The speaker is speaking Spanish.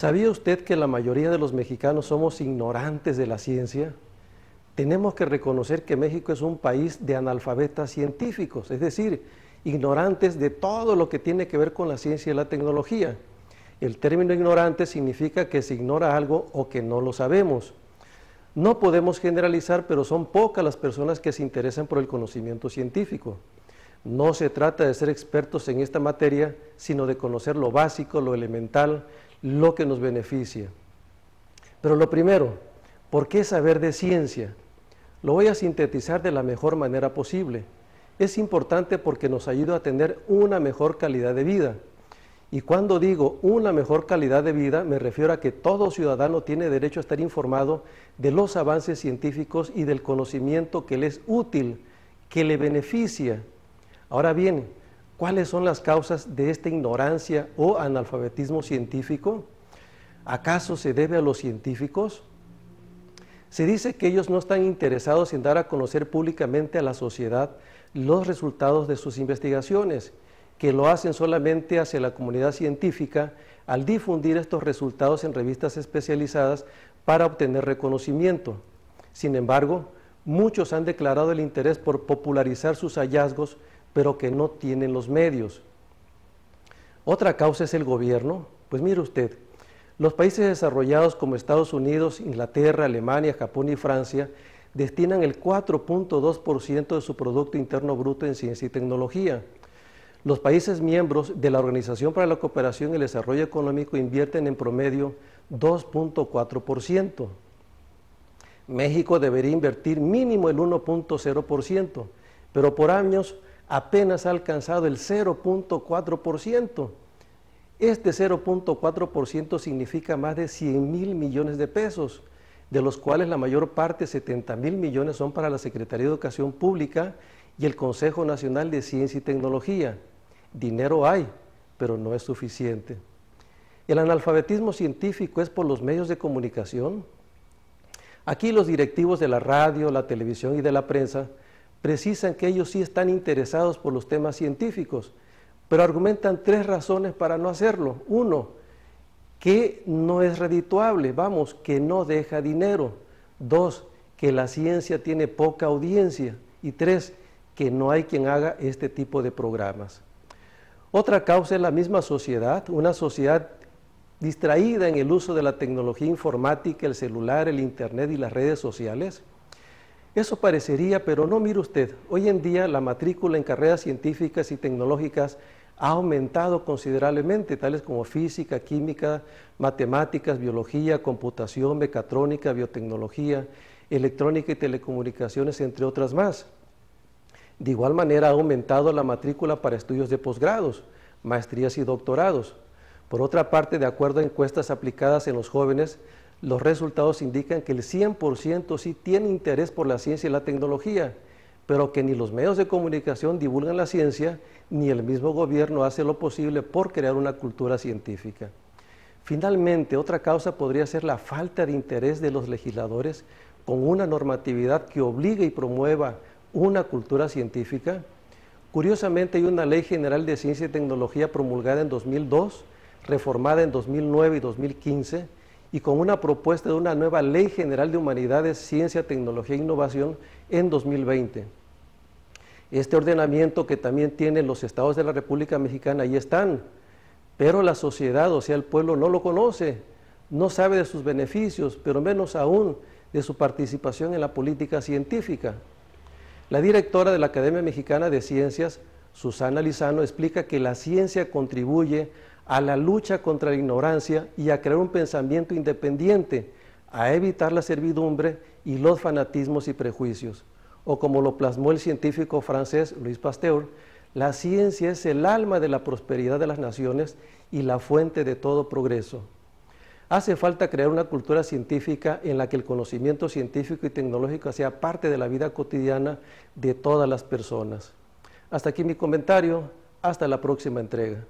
¿Sabía usted que la mayoría de los mexicanos somos ignorantes de la ciencia? Tenemos que reconocer que México es un país de analfabetas científicos, es decir, ignorantes de todo lo que tiene que ver con la ciencia y la tecnología. El término ignorante significa que se ignora algo o que no lo sabemos. No podemos generalizar, pero son pocas las personas que se interesan por el conocimiento científico. No se trata de ser expertos en esta materia, sino de conocer lo básico, lo elemental, lo que nos beneficia. Pero lo primero, ¿por qué saber de ciencia? Lo voy a sintetizar de la mejor manera posible. Es importante porque nos ayuda a tener una mejor calidad de vida. Y cuando digo una mejor calidad de vida, me refiero a que todo ciudadano tiene derecho a estar informado de los avances científicos y del conocimiento que le es útil, que le beneficia. Ahora bien, cuáles son las causas de esta ignorancia o analfabetismo científico. ¿Acaso se debe a los científicos? Se dice que ellos no están interesados en dar a conocer públicamente a la sociedad los resultados de sus investigaciones, que lo hacen solamente hacia la comunidad científica al difundir estos resultados en revistas especializadas para obtener reconocimiento. Sin embargo, muchos han declarado el interés por popularizar sus hallazgos pero que no tienen los medios. Otra causa es el gobierno. Pues mire usted, los países desarrollados como Estados Unidos, Inglaterra, Alemania, Japón y Francia destinan el 4.2% de su Producto Interno Bruto en ciencia y tecnología. Los países miembros de la Organización para la Cooperación y el Desarrollo Económico invierten en promedio 2.4%. México debería invertir mínimo el 1.0%, pero por años apenas ha alcanzado el 0.4%. Este 0.4% significa más de 100 mil millones de pesos, de los cuales la mayor parte, 70 mil millones, son para la Secretaría de Educación Pública y el Consejo Nacional de Ciencia y Tecnología. Dinero hay, pero no es suficiente. El analfabetismo científico es por los medios de comunicación. Aquí los directivos de la radio, la televisión y de la prensa precisan que ellos sí están interesados por los temas científicos, pero argumentan tres razones para no hacerlo. Uno, que no es redituable, vamos, que no deja dinero. Dos, que la ciencia tiene poca audiencia. Y tres, que no hay quien haga este tipo de programas. Otra causa es la misma sociedad, una sociedad distraída en el uso de la tecnología informática, el celular, el internet y las redes sociales, eso parecería, pero no mire usted. Hoy en día la matrícula en carreras científicas y tecnológicas ha aumentado considerablemente, tales como física, química, matemáticas, biología, computación, mecatrónica, biotecnología, electrónica y telecomunicaciones, entre otras más. De igual manera ha aumentado la matrícula para estudios de posgrados, maestrías y doctorados. Por otra parte, de acuerdo a encuestas aplicadas en los jóvenes, los resultados indican que el 100% sí tiene interés por la ciencia y la tecnología, pero que ni los medios de comunicación divulgan la ciencia, ni el mismo gobierno hace lo posible por crear una cultura científica. Finalmente, otra causa podría ser la falta de interés de los legisladores con una normatividad que obligue y promueva una cultura científica. Curiosamente, hay una Ley General de Ciencia y Tecnología promulgada en 2002, reformada en 2009 y 2015, y con una propuesta de una nueva Ley General de Humanidades, Ciencia, Tecnología e Innovación en 2020. Este ordenamiento que también tienen los estados de la República Mexicana, ahí están, pero la sociedad, o sea, el pueblo no lo conoce, no sabe de sus beneficios, pero menos aún de su participación en la política científica. La directora de la Academia Mexicana de Ciencias, Susana Lizano, explica que la ciencia contribuye a la lucha contra la ignorancia y a crear un pensamiento independiente, a evitar la servidumbre y los fanatismos y prejuicios. O como lo plasmó el científico francés Louis Pasteur, la ciencia es el alma de la prosperidad de las naciones y la fuente de todo progreso. Hace falta crear una cultura científica en la que el conocimiento científico y tecnológico sea parte de la vida cotidiana de todas las personas. Hasta aquí mi comentario, hasta la próxima entrega.